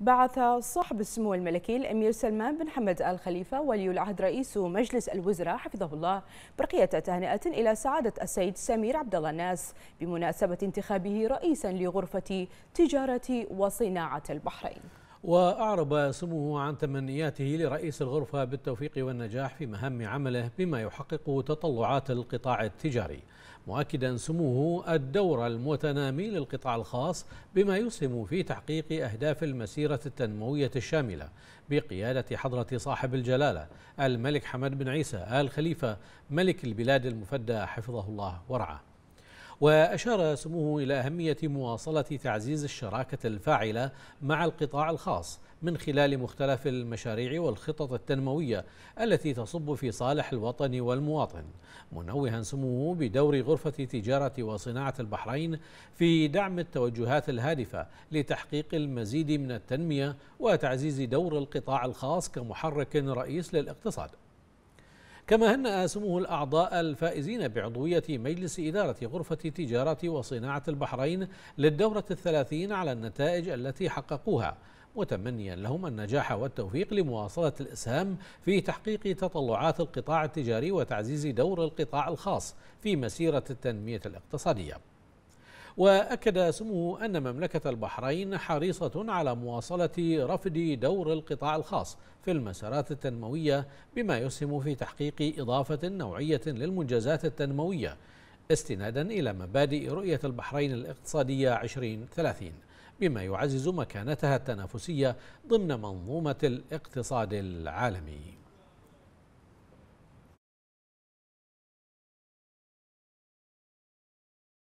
بعث صاحب السمو الملكي الامير سلمان بن حمد ال خليفه ولي العهد رئيس مجلس الوزراء حفظه الله برقيه تهنئه الى سعاده السيد سمير عبد الله الناس بمناسبه انتخابه رئيسا لغرفه تجاره وصناعه البحرين. وأعرب سموه عن تمنياته لرئيس الغرفة بالتوفيق والنجاح في مهام عمله بما يحقق تطلعات القطاع التجاري مؤكدا سموه الدور المتنامي للقطاع الخاص بما يسهم في تحقيق أهداف المسيرة التنموية الشاملة بقيادة حضرة صاحب الجلالة الملك حمد بن عيسى آل خليفة ملك البلاد المفدى حفظه الله ورعاه وأشار سموه إلى أهمية مواصلة تعزيز الشراكة الفاعلة مع القطاع الخاص من خلال مختلف المشاريع والخطط التنموية التي تصب في صالح الوطن والمواطن منوها سموه بدور غرفة تجارة وصناعة البحرين في دعم التوجهات الهادفة لتحقيق المزيد من التنمية وتعزيز دور القطاع الخاص كمحرك رئيس للاقتصاد كما هنأ سموه الأعضاء الفائزين بعضوية مجلس إدارة غرفة تجارة وصناعة البحرين للدورة الثلاثين على النتائج التي حققوها متمنيا لهم النجاح والتوفيق لمواصلة الإسهام في تحقيق تطلعات القطاع التجاري وتعزيز دور القطاع الخاص في مسيرة التنمية الاقتصادية وأكد سموه أن مملكة البحرين حريصة على مواصلة رفض دور القطاع الخاص في المسارات التنموية بما يسهم في تحقيق إضافة نوعية للمنجزات التنموية استنادا إلى مبادئ رؤية البحرين الاقتصادية 2030 بما يعزز مكانتها التنافسية ضمن منظومة الاقتصاد العالمي